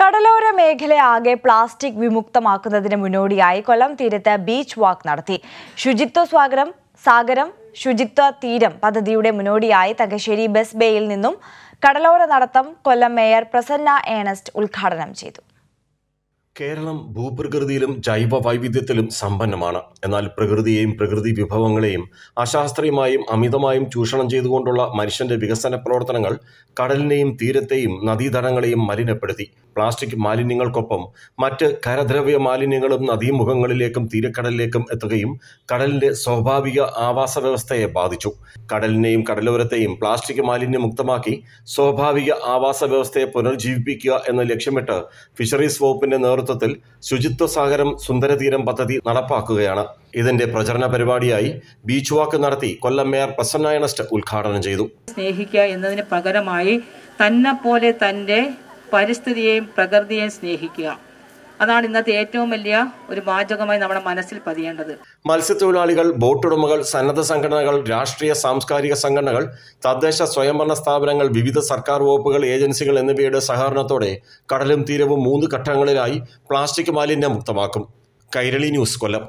കടലോര മേഖല ആകെ പ്ലാസ്റ്റിക് വിമുക്തമാക്കുന്നതിന് മുന്നോടിയായി കൊല്ലം തീരത്ത് ബീച്ച് വാക്ക് നടത്തി ശുചിത്വ സ്വാഗരം സാഗരം ശുചിത്വ തീരം പദ്ധതിയുടെ മുന്നോടിയായി തകശ്ശേരി ബസ് ബേയിൽ നിന്നും കടലോര നടത്തം കൊല്ലം മേയർ പ്രസന്ന ഏണസ്റ്റ് ഉദ്ഘാടനം ചെയ്തു കേരളം ഭൂപ്രകൃതിയിലും ജൈവ വൈവിധ്യത്തിലും സമ്പന്നമാണ് എന്നാൽ പ്രകൃതിയെയും പ്രകൃതി വിഭവങ്ങളെയും അശാസ്ത്രീയമായും അമിതമായും ചൂഷണം ചെയ്തുകൊണ്ടുള്ള മനുഷ്യന്റെ വികസന പ്രവർത്തനങ്ങൾ കടലിനെയും തീരത്തെയും നദീതടങ്ങളെയും മലിനപ്പെടുത്തി പ്ലാസ്റ്റിക് മാലിന്യങ്ങൾക്കൊപ്പം മറ്റ് കരദ്രവ്യ മാലിന്യങ്ങളും നദീമുഖങ്ങളിലേക്കും തീരക്കടലിലേക്കും എത്തുകയും കടലിന്റെ സ്വാഭാവിക ആവാസ വ്യവസ്ഥയെ ബാധിച്ചു കടലിനെയും കടലോരത്തെയും പ്ലാസ്റ്റിക് മാലിന്യമുക്തമാക്കി സ്വാഭാവിക ആവാസ വ്യവസ്ഥയെ പുനർജീവിപ്പിക്കുക എന്ന ലക്ഷ്യമിട്ട് ഫിഷറീസ് വകുപ്പിന്റെ നേതൃത്വം നേതൃത്വത്തിൽ ശുചിത്വ സാഗരം സുന്ദരതീരം പദ്ധതി നടപ്പാക്കുകയാണ് ഇതിന്റെ പ്രചരണ പരിപാടിയായി ബീച്ച് വാക്ക് നടത്തി കൊല്ലം മേയർ പ്രസന്നായണസ്റ്റ് ഉദ്ഘാടനം ചെയ്തു സ്നേഹിക്കുക എന്നതിന് പകരമായി തന്നെ പോലെ തന്റെ പരിസ്ഥിതിയെയും പ്രകൃതിയെയും സ്നേഹിക്കുക അതാണ് ഇന്നത്തെ ഏറ്റവും വലിയ ഒരു വാചകമായി നമ്മുടെ മനസ്സിൽ പതിയേണ്ടത് മത്സ്യത്തൊഴിലാളികൾ ബോട്ടുടമകൾ സന്നദ്ധ സംഘടനകൾ രാഷ്ട്രീയ സാംസ്കാരിക സംഘടനകൾ തദ്ദേശ സ്വയംഭരണ സ്ഥാപനങ്ങൾ വിവിധ സർക്കാർ വകുപ്പുകൾ ഏജൻസികൾ എന്നിവയുടെ സഹകരണത്തോടെ കടലും തീരവും മൂന്ന് ഘട്ടങ്ങളിലായി പ്ലാസ്റ്റിക് മാലിന്യം മുക്തമാക്കും കൈരളി ന്യൂസ് കൊല്ലം